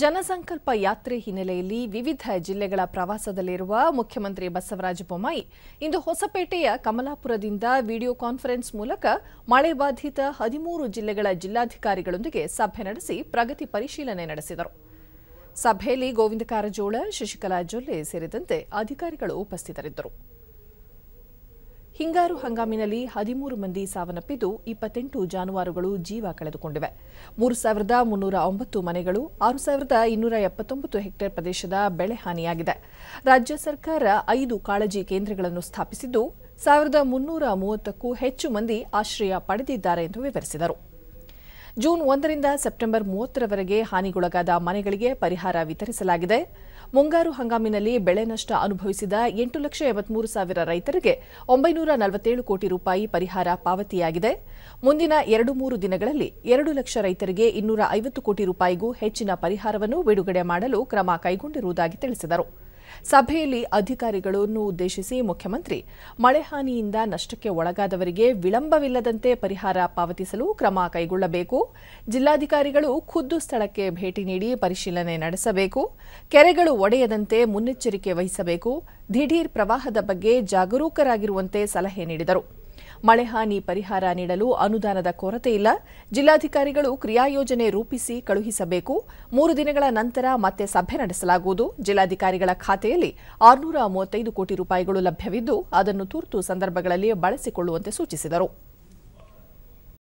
ಜನಸಂಕಲ್ಪ ಯಾತ್ರೆ ಹಿನ್ನೆಲೆಯಲ್ಲಿ ವಿವಿಧ ಜಿಲ್ಲೆಗಳ ಪ್ರವಾಸದಲ್ಲಿರುವ ಮುಖ್ಯಮಂತ್ರಿ ಬಸವರಾಜ ಬೊಮ್ಮಾಯಿ ಇಂದು ಹೊಸಪೇಟೆಯ ಕಮಲಾಪುರದಿಂದ ವಿಡಿಯೋ ಕಾನ್ಫರೆನ್ಸ್ ಮೂಲಕ ಮಳೆ ಬಾಧಿತ ಹದಿಮೂರು ಜಿಲ್ಲೆಗಳ ಜಿಲ್ಲಾಧಿಕಾರಿಗಳೊಂದಿಗೆ ಸಭೆ ನಡೆಸಿ ಪ್ರಗತಿ ಪರಿಶೀಲನೆ ನಡೆಸಿದರು ಸಭೆಯಲ್ಲಿ ಗೋವಿಂದ ಕಾರಜೋಳ ಶಶಿಕಲಾ ಜೊಲ್ಲೆ ಸೇರಿದಂತೆ ಅಧಿಕಾರಿಗಳು ಉಪಸ್ಥಿತರಿದ್ದರು ಹಿಂಗಾರು ಹಂಗಾಮಿನಲ್ಲಿ ಹದಿಮೂರು ಮಂದಿ ಸಾವನ್ನಪ್ಪಿದ್ದು ಇಪ್ಪತ್ತೆಂಟು ಜಾನುವಾರುಗಳು ಜೀವ ಕಳೆದುಕೊಂಡಿವೆ ಮೂರು ಸಾವಿರದ ಮುನ್ನೂರ ಒಂಬತ್ತು ಮನೆಗಳು ಆರು ಸಾವಿರದ ಇನ್ನೂರ ಎಪ್ಪತ್ತೊಂಬತ್ತು ಹೆಕ್ಟೇರ್ ಪ್ರದೇಶದ ಬೆಳೆ ಹಾನಿಯಾಗಿದೆ ರಾಜ್ಯ ಸರ್ಕಾರ ಐದು ಕಾಳಜಿ ಕೇಂದ್ರಗಳನ್ನು ಸ್ಥಾಪಿಸಿದ್ದು ಸಾವಿರದ ಮುನ್ನೂರ ಮೂವತ್ತಕ್ಕೂ ಹೆಚ್ಚು ಮಂದಿ ಆಶ್ರಯ ಪಡೆದಿದ್ದಾರೆ ಎಂದು ವಿವರಿಸಿದರು ಜೂನ್ ಒಂದರಿಂದ ಸೆಪ್ಟೆಂಬರ್ ಮೂವತ್ತರವರೆಗೆ ಹಾನಿಗೊಳಗಾದ ಮನೆಗಳಿಗೆ ಪರಿಹಾರ ವಿತರಿಸಲಾಗಿದೆ ಮುಂಗಾರು ಹಂಗಾಮಿನಲ್ಲಿ ಬೆಳೆ ನಷ್ಟ ಅನುಭವಿಸಿದ ಎಂಟು ಲಕ್ಷ ಎಂಬತ್ಮೂರು ಸಾವಿರ ರೈತರಿಗೆ ಒಂಬೈನೂರ ನಲವತ್ತೇಳು ಕೋಟಿ ರೂಪಾಯಿ ಪರಿಹಾರ ಪಾವತಿಯಾಗಿದೆ ಮುಂದಿನ ಎರಡು ಮೂರು ದಿನಗಳಲ್ಲಿ ಎರಡು ಲಕ್ಷ ರೈತರಿಗೆ ಇನ್ನೂರ ಐವತ್ತು ಕೋಟಿ ರೂಪಾಯಿಗೂ ಹೆಚ್ಚಿನ ಪರಿಹಾರವನ್ನು ಬಿಡುಗಡೆ ಮಾಡಲು ಕ್ರಮ ಕೈಗೊಂಡಿರುವುದಾಗಿ ತಿಳಿಸಿದರು ಸಭೆಯಲ್ಲಿ ಅಧಿಕಾರಿಗಳನ್ನು ಉದ್ದೇಶಿಸಿ ಮುಖ್ಯಮಂತ್ರಿ ಮಳೆ ಹಾನಿಯಿಂದ ನಷ್ಟಕ್ಕೆ ಒಳಗಾದವರಿಗೆ ವಿಳಂಬವಿಲ್ಲದಂತೆ ಪರಿಹಾರ ಪಾವತಿಸಲು ಕ್ರಮ ಕೈಗೊಳ್ಳಬೇಕು ಜಿಲ್ಲಾಧಿಕಾರಿಗಳು ಖುದ್ದು ಸ್ಥಳಕ್ಕೆ ಭೇಟಿ ನೀಡಿ ಪರಿಶೀಲನೆ ನಡೆಸಬೇಕು ಕೆರೆಗಳು ಒಡೆಯದಂತೆ ಮುನ್ನೆಚ್ಚರಿಕೆ ವಹಿಸಬೇಕು ದಿಢೀರ್ ಪ್ರವಾಹದ ಬಗ್ಗೆ ಜಾಗರೂಕರಾಗಿರುವಂತೆ ಸಲಹೆ ನೀಡಿದರು ಮಳೆ ಹಾನಿ ಪರಿಹಾರ ನೀಡಲು ಅನುದಾನದ ಕೊರತೆ ಇಲ್ಲ ಜಿಲ್ಲಾಧಿಕಾರಿಗಳು ಕ್ರಿಯಾಯೋಜನೆ ರೂಪಿಸಿ ಕಳುಹಿಸಬೇಕು ಮೂರು ದಿನಗಳ ನಂತರ ಮತ್ತೆ ಸಭೆ ನಡೆಸಲಾಗುವುದು ಜಿಲ್ಲಾಧಿಕಾರಿಗಳ ಖಾತೆಯಲ್ಲಿ ಆರುನೂರ ಮೂವತ್ತೈದು ಕೋಟಿ ರೂಪಾಯಿಗಳು ಲಭ್ಯವಿದ್ದು ಅದನ್ನು ತುರ್ತು ಸಂದರ್ಭಗಳಲ್ಲಿ ಬಳಸಿಕೊಳ್ಳುವಂತೆ ಸೂಚಿಸಿದರು